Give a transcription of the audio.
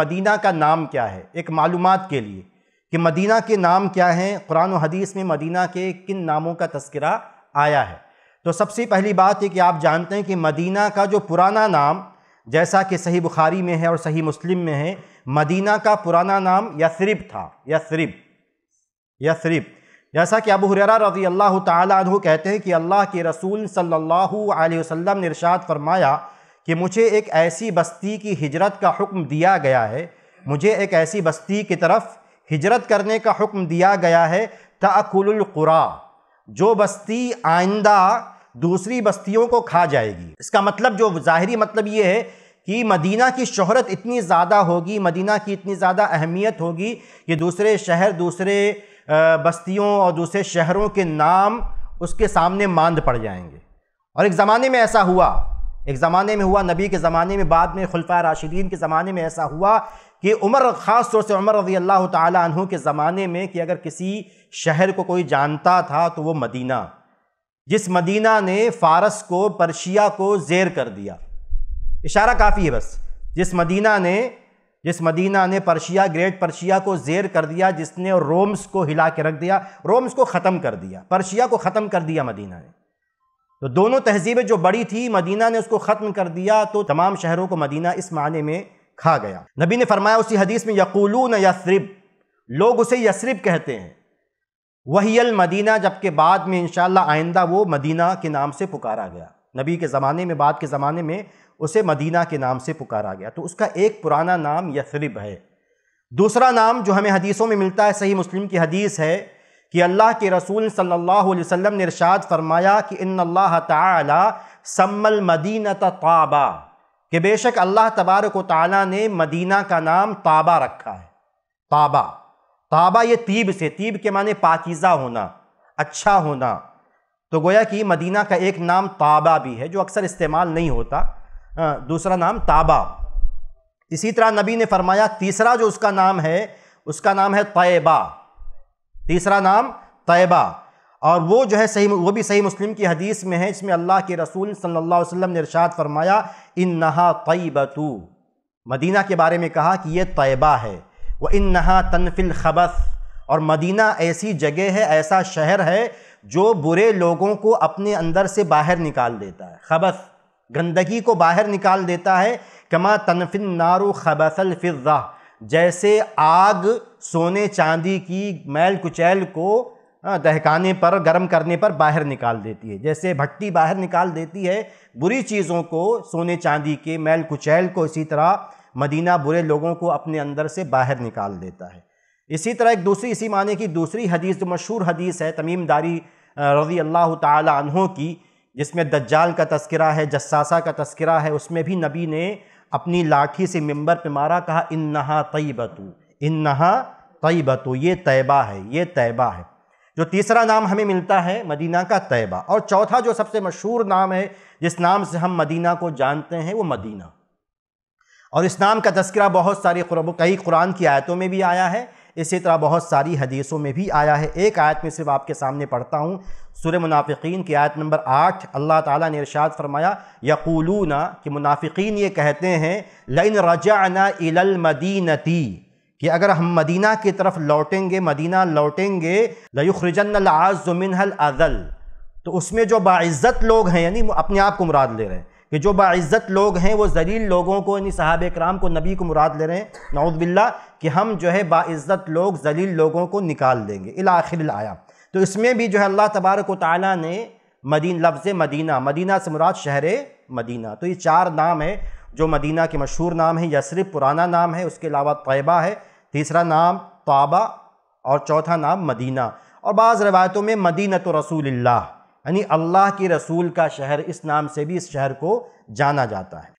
Medina का नाम क्या है एक मालूम के लिए कि मदीना के नाम क्या हैं कुरान हदीस में मदीना के किन नामों का तस्करा आया है तो सबसे पहली बात है कि आप जानते हैं कि मदीना का जो पुराना नाम जैसा कि सही बुखारी में है और सही मुस्लिम में है मदीना का पुराना नाम यसरिब था यसरिब यसरिब जैसा कि अबू हुरैरा रजी अल्लाह तहु कहते हैं कि अल्लाह के रसूल सल्लल्लाहु अलैहि वसल्लम ने इरशाद फरमाया कि मुझे एक ऐसी बस्ती की हिजरत का हुक्म दिया गया है मुझे एक ऐसी बस्ती की तरफ हिजरत करने का हुक्म दिया गया है तकुलकुरा जो बस्ती आइंदा दूसरी बस्तियों को खा जाएगी इसका मतलब जो ज़ाहरी मतलब ये है कि मदीना की शहरत इतनी ज़्यादा होगी मदीना की इतनी ज़्यादा अहमियत होगी कि दूसरे शहर दूसरे बस्तियों और दूसरे शहरों के नाम उसके सामने मांद पड़ जाएंगे और एक ज़माने में ऐसा हुआ एक ज़माने में हुआ नबी के ज़माने में बाद में खुलफा राशिदीन के ज़माने में ऐसा हुआ कि उमर ख़ास तौर से उमर रजी अल्लाह तहों के ज़माने में कि अगर किसी शहर को कोई जानता था तो वो मदीना जिस मदीना ने फ़ारस को परशिया को जेर कर दिया इशारा काफ़ी है बस जिस मदीना ने जिस मदीना ने परशिया ग्रेट परशिया को जेर कर दिया जिसने रोम्स को हिला के रख दिया रोम्स को ख़त्म कर दिया परशिया को ख़त्म कर दिया मदीना ने तो दोनों तहजीबें जो बड़ी थी मदीना ने उसको ख़त्म कर दिया तो तमाम शहरों को मदीना इस माने में खा गया नबी ने फरमाया उसी हदीस में न यसरब लोग उसे यसरब कहते हैं वही मदीना जबकि बाद में इन आइंदा वो मदीना के नाम से पुकारा गया नबी के ज़माने में बाद के ज़माने में उसे मदीना के नाम से पुकारा गया तो उसका एक पुराना नाम यसरब है दूसरा नाम जो हमें हदीसों में मिलता है सही मुस्लिम की हदीस है कि अल्लाह के रसूल सल्लल्लाहु अलैहि वसल्लम ने इरशाद फरमाया कि इन अल्लाह ताला सम्मल मदीना ताबा कि बेशक अल्लाह तबारक ताला ने मदीना का नाम ताबा रखा है ताबा ताबा ये तीब से तीब के माने पाकिज़ा होना अच्छा होना तो गोया कि मदीना का एक नाम ताबा भी है जो अक्सर इस्तेमाल नहीं होता दूसरा नाम ताबा इसी तरह नबी ने फरमाया तीसरा जो उसका नाम है उसका नाम है तयबा तीसरा नाम तयबा और वो जो है सही वो भी सही मुस्लिम की हदीस में है इसमें अल्लाह के रसूल सल्लल्लाहु अलैहि वसल्लम ने इरशाद फरमाया इन नहा मदीना के बारे में कहा कि ये तयबा है वह इन नहा तनफिल खबस और मदीना ऐसी जगह है ऐसा शहर है जो बुरे लोगों को अपने अंदर से बाहर निकाल देता है खबस गंदगी को बाहर निकाल देता है कमा तनफिन नारू खबसल फिज़ा जैसे आग सोने चांदी की मैल कुचैल को हाँ, दहकाने पर गर्म करने पर बाहर निकाल देती है जैसे भट्टी बाहर निकाल देती है बुरी चीज़ों को सोने चांदी के मैल कुचैल को इसी तरह मदीना बुरे लोगों को अपने अंदर से बाहर निकाल देता है इसी तरह एक दूसरी इसी माने की दूसरी हदीस जो मशहूर हदीस है तमीम दारी रजी अल्लाह तहों की जिसमें दज्जाल का तस्करा है जस्सासा का तस्करा है उसमें भी नबी ने अपनी लाठी से मेंबर पे मारा कहा इन नहा तयबतु इन नहा तयबतु ये तयबा है ये तयबा है जो तीसरा नाम हमें मिलता है मदीना का तयबा और चौथा जो सबसे मशहूर नाम है जिस नाम से हम मदीना को जानते हैं वो मदीना और इस नाम का तस्करा बहुत सारी कई कुरान की आयतों में भी आया है इसी तरह बहुत सारी हदीसों में भी आया है एक आयत में सिर्फ आपके सामने पढ़ता हूँ सुर मुनाफ़िकीन की आयत नंबर आठ अल्लाह ताला ने इरशाद फरमाया यकूलूना कि मुनाफ़िकीन ये कहते हैं लइन रजाना इलमदीनती कि अगर हम मदीना की तरफ लौटेंगे मदीना लौटेंगे लयुखरजन आज़ुमिन अज़ल तो उसमें जो बाज़्ज़त लोग हैं यानी अपने आप को मुराद ले रहे हैं कि जो बाज़्ज़त लोग हैं वो जलील लोगों को यानी साहब कराम को नबी को मुराद ले रहे हैं नौदबिल्ला कि हम जो है बाज़्ज़त लोग जलील लोगों को निकाल देंगे इलाखिल आया तो इसमें भी जो है अल्लाह तबारक ताली ने मदीन लफ्ज़ मदीना मदीना से मुराद शहर मदीना तो ये चार नाम है जो मदीना के मशहूर नाम हैं सिर्फ़ पुराना नाम है उसके अलावा तयबा है तीसरा नाम ताबा और चौथा नाम मदीना और बाज़ रवायतों में मदीना तो रसूल यानी अल्लाह के रसूल का शहर इस नाम से भी इस शहर को जाना जाता है